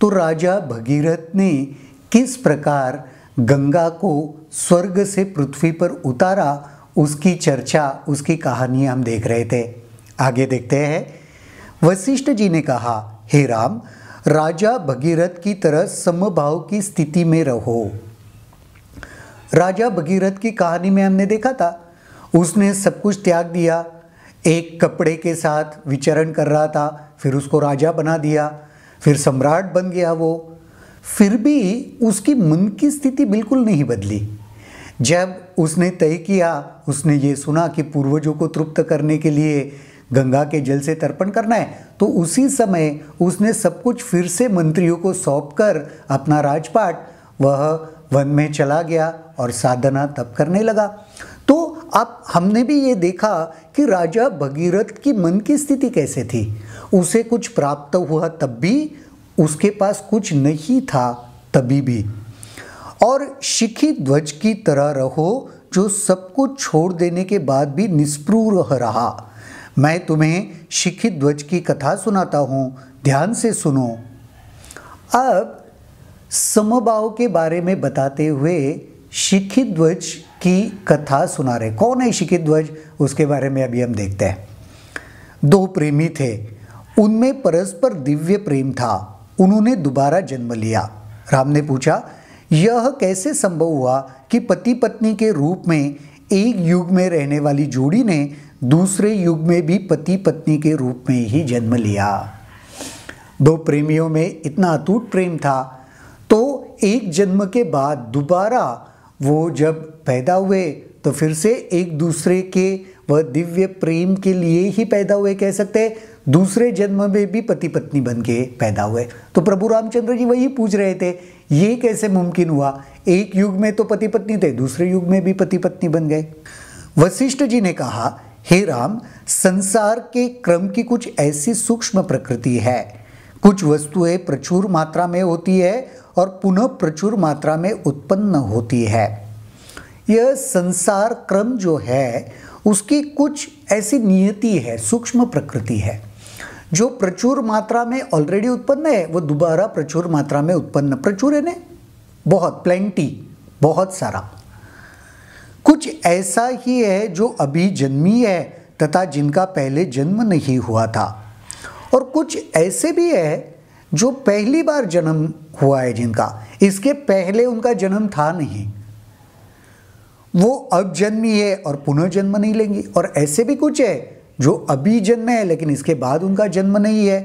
तो राजा भगीरथ ने किस प्रकार गंगा को स्वर्ग से पृथ्वी पर उतारा उसकी चर्चा उसकी कहानी हम देख रहे थे आगे देखते हैं वशिष्ठ जी ने कहा हे राम राजा भगीरथ की तरह समभाव की स्थिति में रहो राजा भगीरथ की कहानी में हमने देखा था उसने सब कुछ त्याग दिया एक कपड़े के साथ विचरण कर रहा था फिर उसको राजा बना दिया फिर सम्राट बन गया वो फिर भी उसकी मन की स्थिति बिल्कुल नहीं बदली जब उसने तय किया उसने ये सुना कि पूर्वजों को तृप्त करने के लिए गंगा के जल से तर्पण करना है तो उसी समय उसने सब कुछ फिर से मंत्रियों को सौंप कर अपना राजपाट वह वन में चला गया और साधना तप करने लगा तो आप हमने भी ये देखा कि राजा भगीरथ की मन की स्थिति कैसे थी उसे कुछ प्राप्त हुआ तब भी उसके पास कुछ नहीं था तभी भी और शिखी ध्वज की तरह रहो जो सबको छोड़ देने के बाद भी निष्प्रूर रहा मैं तुम्हें शिखित ध्वज की कथा सुनाता हूँ ध्यान से सुनो अब समभाव के बारे में बताते हुए शिखित ध्वज की कथा सुना रहे कौन है शिखित ध्वज उसके बारे में अभी हम देखते हैं दो प्रेमी थे उनमें परस्पर दिव्य प्रेम था उन्होंने दोबारा जन्म लिया राम ने पूछा यह कैसे संभव हुआ कि पति पत्नी के रूप में एक युग में रहने वाली जोड़ी ने दूसरे युग में भी पति पत्नी के रूप में ही जन्म लिया दो प्रेमियों में इतना अटूट प्रेम था तो एक जन्म के बाद दोबारा वो जब पैदा हुए तो फिर से एक दूसरे के वह दिव्य प्रेम के लिए ही पैदा हुए कह सकते हैं दूसरे जन्म में भी पति पत्नी बन के पैदा हुए तो प्रभु रामचंद्र जी वही पूछ रहे थे ये कैसे मुमकिन हुआ एक युग में तो पति पत्नी थे दूसरे युग में भी पति पत्नी बन गए वशिष्ठ जी ने कहा हे राम संसार के क्रम की कुछ ऐसी सूक्ष्म प्रकृति है कुछ वस्तुएं प्रचुर मात्रा में होती है और पुनः प्रचुर मात्रा में उत्पन्न होती है यह संसार क्रम जो है उसकी कुछ ऐसी नियति है सूक्ष्म प्रकृति है जो प्रचुर मात्रा में ऑलरेडी उत्पन्न है वो दोबारा प्रचुर मात्रा में उत्पन्न प्रचुर है ने बहुत प्लेंटी बहुत सारा कुछ ऐसा ही है जो अभी जन्मी है तथा जिनका पहले जन्म नहीं हुआ था और कुछ ऐसे भी है जो पहली बार जन्म हुआ है जिनका इसके पहले उनका जन्म था नहीं वो अब जन्मी है और पुनः जन्म नहीं लेंगी और ऐसे भी कुछ है जो अभी जन्म है लेकिन इसके बाद उनका जन्म नहीं है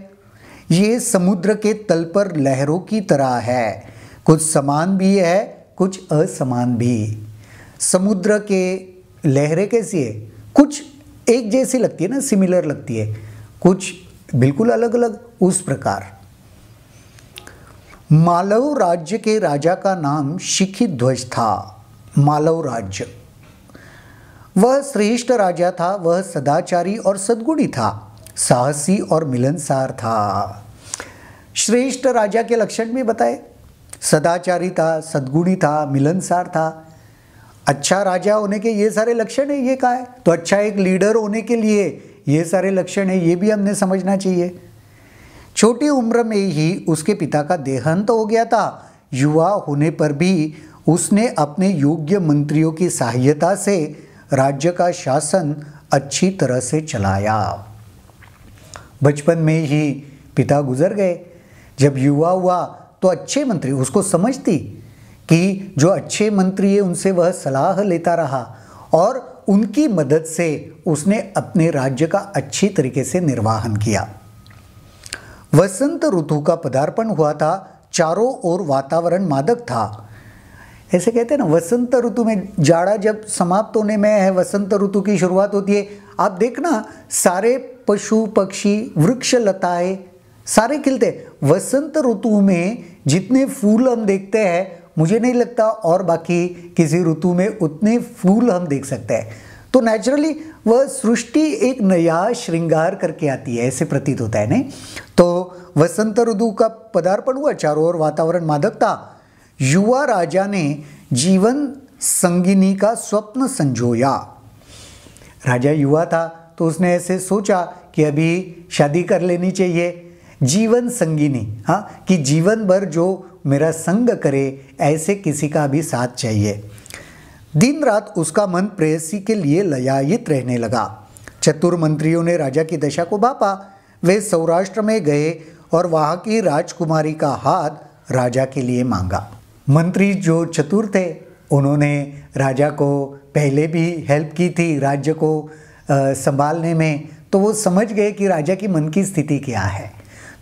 ये समुद्र के तल पर लहरों की तरह है कुछ समान भी है कुछ असमान भी समुद्र के लहरें कैसी है कुछ एक जैसी लगती है ना सिमिलर लगती है कुछ बिल्कुल अलग अलग उस प्रकार मालव राज्य के राजा का नाम शिखी ध्वज था मालव राज्य वह श्रेष्ठ राजा था वह सदाचारी और सद्गुणी था साहसी और मिलनसार था श्रेष्ठ राजा के लक्षण भी बताए सदाचारी था सद्गुणी था मिलनसार था अच्छा राजा होने के ये सारे लक्षण है ये का है तो अच्छा एक लीडर होने के लिए ये सारे लक्षण हैं ये भी हमने समझना चाहिए छोटी उम्र में ही उसके पिता का देहांत तो हो गया था युवा होने पर भी उसने अपने योग्य मंत्रियों की सहायता से राज्य का शासन अच्छी तरह से चलाया बचपन में ही पिता गुजर गए जब युवा हुआ तो अच्छे मंत्री उसको समझती कि जो अच्छे मंत्री है उनसे वह सलाह लेता रहा और उनकी मदद से उसने अपने राज्य का अच्छी तरीके से निर्वाहन किया वसंत ऋतु का पदार्पण हुआ था चारों ओर वातावरण मादक था ऐसे कहते हैं ना वसंत ऋतु में जाड़ा जब समाप्त होने में है वसंत ऋतु की शुरुआत होती है आप देखना सारे पशु पक्षी वृक्ष लताएं सारे खिलते वसंत ऋतु में जितने फूल हम देखते हैं मुझे नहीं लगता और बाकी किसी ऋतु में उतने फूल हम देख सकते हैं तो नेचुरली वह सृष्टि एक नया श्रृंगार करके आती है ऐसे प्रतीत होता है नहीं तो वसंत ऋतु का पदार्पण हुआ चारों ओर वातावरण मादकता युवा राजा ने जीवन संगिनी का स्वप्न संजोया राजा युवा था तो उसने ऐसे सोचा कि अभी शादी कर लेनी चाहिए जीवन संगीनी हाँ कि जीवन भर जो मेरा संग करे ऐसे किसी का भी साथ चाहिए दिन रात उसका मन प्रेयसी के लिए लयायित रहने लगा चतुर मंत्रियों ने राजा की दशा को भापा वे सौराष्ट्र में गए और वहाँ की राजकुमारी का हाथ राजा के लिए मांगा मंत्री जो चतुर थे उन्होंने राजा को पहले भी हेल्प की थी राज्य को संभालने में तो वो समझ गए कि राजा की मन की स्थिति क्या है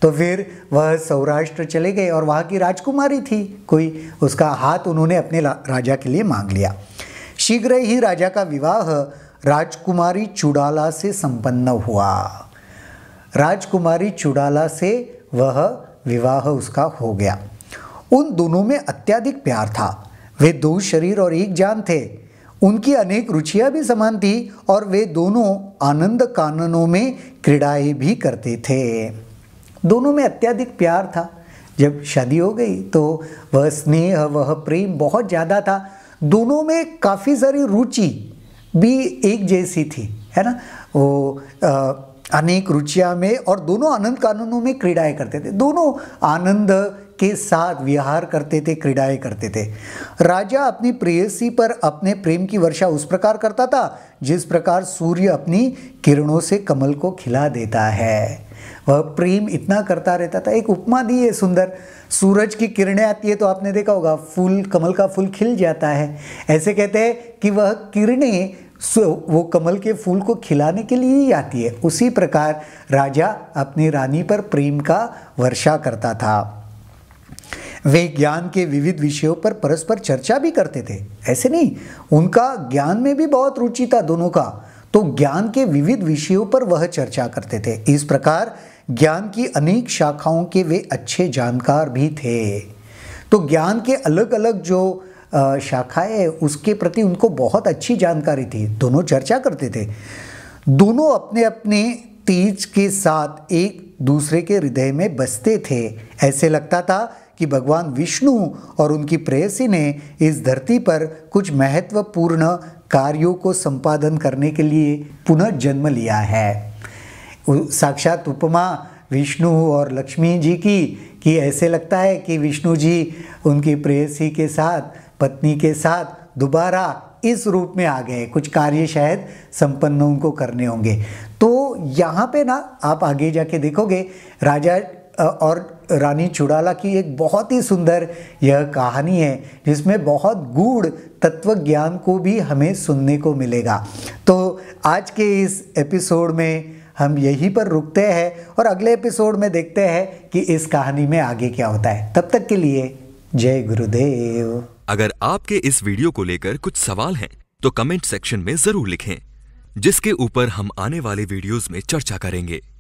तो फिर वह सौराष्ट्र चले गए और वहाँ की राजकुमारी थी कोई उसका हाथ उन्होंने अपने राजा के लिए मांग लिया शीघ्र ही राजा का विवाह राजकुमारी चुड़ाला से संपन्न हुआ राजकुमारी चुड़ाला से वह विवाह उसका हो गया उन दोनों में अत्याधिक प्यार था वे दो शरीर और एक जान थे उनकी अनेक रुचियां भी समान थी और वे दोनों आनंद काननों में क्रीड़ाएं भी करते थे दोनों में अत्यधिक प्यार था जब शादी हो गई तो वह स्नेह वह प्रेम बहुत ज़्यादा था दोनों में काफ़ी सारी रुचि भी एक जैसी थी है ना वो अनेक रुचियाँ में और दोनों आनंद कानूनों में क्रीडाएँ करते थे दोनों आनंद के साथ विहार करते थे क्रीड़ाएँ करते थे राजा अपनी प्रेयसी पर अपने प्रेम की वर्षा उस प्रकार करता था जिस प्रकार सूर्य अपनी किरणों से कमल को खिला देता है प्रेम इतना करता रहता था एक उपमा दी है सुंदर सूरज की किरणें आती है तो आपने देखा होगा फूल कमल का फूल खिल जाता है ऐसे कहते हैं कि वह किरणें सो वो कमल के फूल को खिलाने के लिए ही आती है उसी प्रकार राजा अपनी रानी पर प्रेम का वर्षा करता था वे ज्ञान के विविध विषयों पर परस्पर चर्चा भी करते थे ऐसे नहीं उनका ज्ञान में भी बहुत रुचि था दोनों का तो ज्ञान के विविध विषयों पर वह चर्चा करते थे इस प्रकार ज्ञान की अनेक शाखाओं के वे अच्छे जानकार भी थे तो ज्ञान के अलग अलग जो शाखाएं उसके प्रति उनको बहुत अच्छी जानकारी थी दोनों चर्चा करते थे दोनों अपने अपने तीज के साथ एक दूसरे के हृदय में बसते थे ऐसे लगता था कि भगवान विष्णु और उनकी प्रेयसी ने इस धरती पर कुछ महत्वपूर्ण कार्यों को संपादन करने के लिए जन्म लिया है साक्षात उपमा विष्णु और लक्ष्मी जी की कि ऐसे लगता है कि विष्णु जी उनकी प्रेयसी के साथ पत्नी के साथ दोबारा इस रूप में आ गए कुछ कार्य शायद संपन्न उनको करने होंगे तो यहाँ पे ना आप आगे जाके देखोगे राजा और रानी चुड़ाला की एक बहुत ही सुंदर यह कहानी है जिसमें बहुत गूढ़ तत्व ज्ञान को भी हमें सुनने को मिलेगा तो आज के इस एपिसोड में हम यहीं पर रुकते हैं और अगले एपिसोड में देखते हैं कि इस कहानी में आगे क्या होता है तब तक के लिए जय गुरुदेव अगर आपके इस वीडियो को लेकर कुछ सवाल हैं तो कमेंट सेक्शन में जरूर लिखें जिसके ऊपर हम आने वाले वीडियोस में चर्चा करेंगे